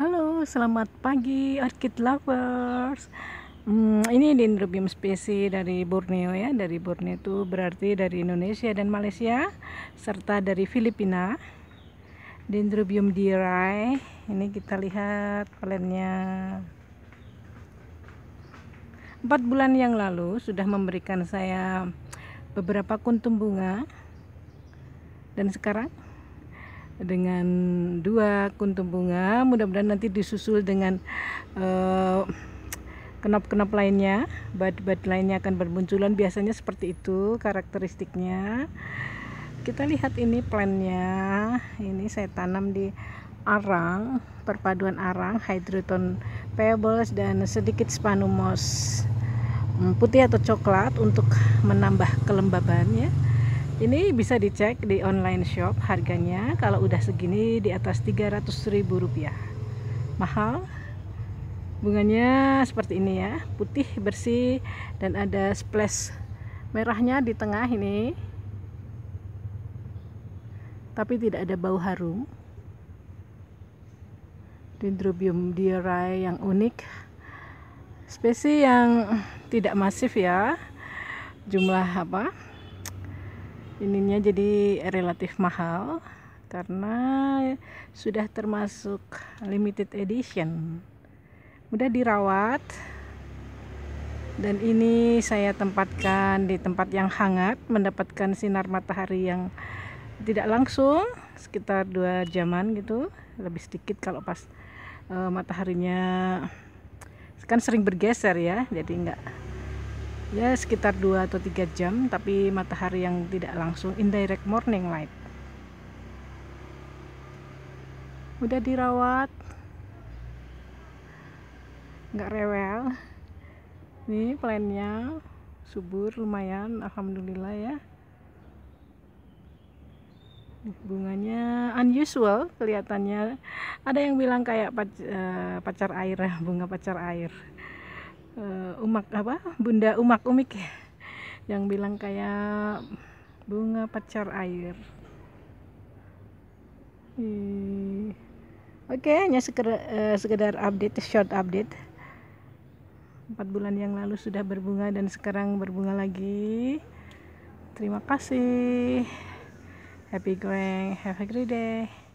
Halo, selamat pagi orchid lovers. Hmm, ini Dendrobium spesies dari Borneo ya. Dari Borneo itu berarti dari Indonesia dan Malaysia serta dari Filipina. Dendrobium dirai. Ini kita lihat polennya. Empat bulan yang lalu sudah memberikan saya beberapa kuntum bunga dan sekarang dengan dua kuntum bunga mudah-mudahan nanti disusul dengan eh, kenop-kenop uh, lainnya bat-bat lainnya akan bermunculan biasanya seperti itu karakteristiknya kita lihat ini plannya ini saya tanam di arang perpaduan arang hydroton pebbles dan sedikit spanumos mm, putih atau coklat untuk menambah kelembabannya ini bisa dicek di online shop harganya kalau udah segini di atas 300 ribu rupiah. Mahal. Bunganya seperti ini ya, putih bersih dan ada splash merahnya di tengah ini. Tapi tidak ada bau harum. Dendrobium diurai yang unik. Spesies yang tidak masif ya. Jumlah apa? ininya jadi relatif mahal karena sudah termasuk limited edition mudah dirawat dan ini saya tempatkan di tempat yang hangat mendapatkan sinar matahari yang tidak langsung sekitar dua jaman gitu lebih sedikit kalau pas e, mataharinya kan sering bergeser ya jadi enggak ya sekitar 2 atau 3 jam tapi matahari yang tidak langsung indirect morning light udah dirawat nggak rewel ini plannya subur lumayan alhamdulillah ya bunganya unusual kelihatannya ada yang bilang kayak eh, pacar air bunga pacar air uh, umak apa bunda umak umik ya yang bilang kayak bunga pacar air hmm. oke okay, hanya sekedar, uh, eh, sekedar update short update empat bulan yang lalu sudah berbunga dan sekarang berbunga lagi terima kasih happy going have a great day